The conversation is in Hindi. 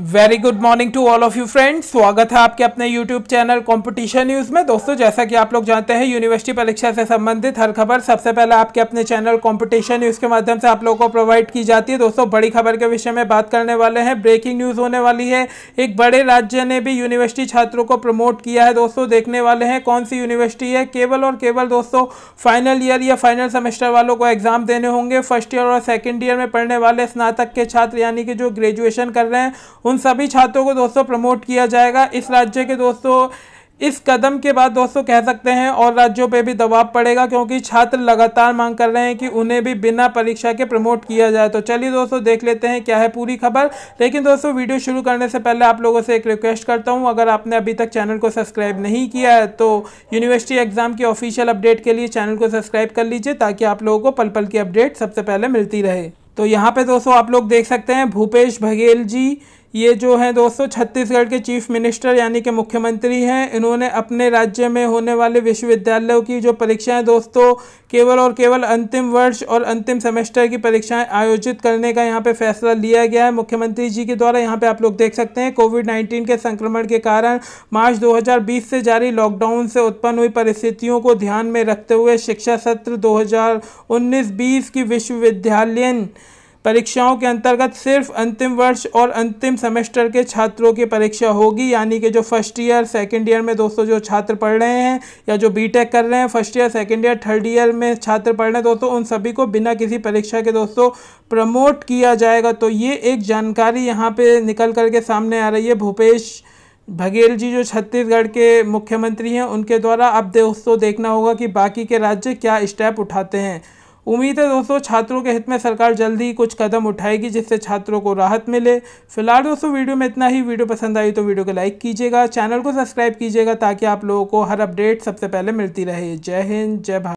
very good morning to all of you friends स्वागत है आपके अपने यूट्यूब चैनल कंपटीशन न्यूज़ में दोस्तों जैसा कि आप लोग जानते हैं यूनिवर्सिटी परीक्षा से संबंधित हर खबर सबसे पहले आपके अपने चैनल कंपटीशन न्यूज़ के माध्यम से आप लोगों को प्रोवाइड की जाती है दोस्तों बड़ी खबर के विषय में बात करने वाले हैं ब्रेकिंग न्यूज़ होने वाली है एक बड़े राज्य ने भी यूनिवर्सिटी छात्रों को प्रमोट किया है दोस्तों देखने वाले हैं कौन सी यूनिवर्सिटी है केवल और केवल दोस्तों फाइनल ईयर या फाइनल सेमेस्टर वालों को एग्जाम देने होंगे फर्स्ट ईयर और सेकेंड ईयर में पढ़ने वाले स्नातक के छात्र यानी कि जो ग्रेजुएशन कर रहे हैं उन सभी छात्रों को दोस्तों प्रमोट किया जाएगा इस राज्य के दोस्तों इस कदम के बाद दोस्तों कह सकते हैं और राज्यों पे भी दबाव पड़ेगा क्योंकि छात्र लगातार मांग कर रहे हैं कि उन्हें भी बिना परीक्षा के प्रमोट किया जाए तो चलिए दोस्तों देख लेते हैं क्या है पूरी खबर लेकिन दोस्तों वीडियो शुरू करने से पहले आप लोगों से एक रिक्वेस्ट करता हूँ अगर आपने अभी तक चैनल को सब्सक्राइब नहीं किया है तो यूनिवर्सिटी एग्जाम की ऑफिशियल अपडेट के लिए चैनल को सब्सक्राइब कर लीजिए ताकि आप लोगों को पल पल की अपडेट सबसे पहले मिलती रहे तो यहाँ पे दोस्तों आप लोग देख सकते हैं भूपेश बघेल जी ये जो हैं दोस्तों छत्तीसगढ़ के चीफ मिनिस्टर यानी कि मुख्यमंत्री हैं इन्होंने अपने राज्य में होने वाले विश्वविद्यालयों की जो परीक्षाएं दोस्तों केवल और केवल अंतिम वर्ष और अंतिम सेमेस्टर की परीक्षाएं आयोजित करने का यहाँ पे फैसला लिया गया है मुख्यमंत्री जी के द्वारा यहाँ पे आप लोग देख सकते हैं कोविड नाइन्टीन के संक्रमण के कारण मार्च दो से जारी लॉकडाउन से उत्पन्न हुई परिस्थितियों को ध्यान में रखते हुए शिक्षा सत्र दो हज़ार की विश्वविद्यालय परीक्षाओं के अंतर्गत सिर्फ अंतिम वर्ष और अंतिम सेमेस्टर के छात्रों की परीक्षा होगी यानी कि जो फर्स्ट ईयर सेकेंड ईयर में दोस्तों जो छात्र पढ़ रहे हैं या जो बीटेक कर रहे हैं first year second year third year में छात्र पढ़ रहे हैं दोस्तों उन सभी को बिना किसी परीक्षा के दोस्तों प्रमोट किया जाएगा तो ये एक जानकारी यहाँ पर निकल करके सामने आ रही है भूपेश बघेल जी जो छत्तीसगढ़ के मुख्यमंत्री हैं उनके द्वारा अब दोस्तों देखना होगा कि बाकी के राज्य क्या स्टेप उठाते हैं उम्मीद है दोस्तों छात्रों के हित में सरकार जल्द ही कुछ कदम उठाएगी जिससे छात्रों को राहत मिले फिलहाल दोस्तों वीडियो में इतना ही वीडियो पसंद आई तो वीडियो को लाइक कीजिएगा चैनल को सब्सक्राइब कीजिएगा ताकि आप लोगों को हर अपडेट सबसे पहले मिलती रहे जय हिंद जय भारत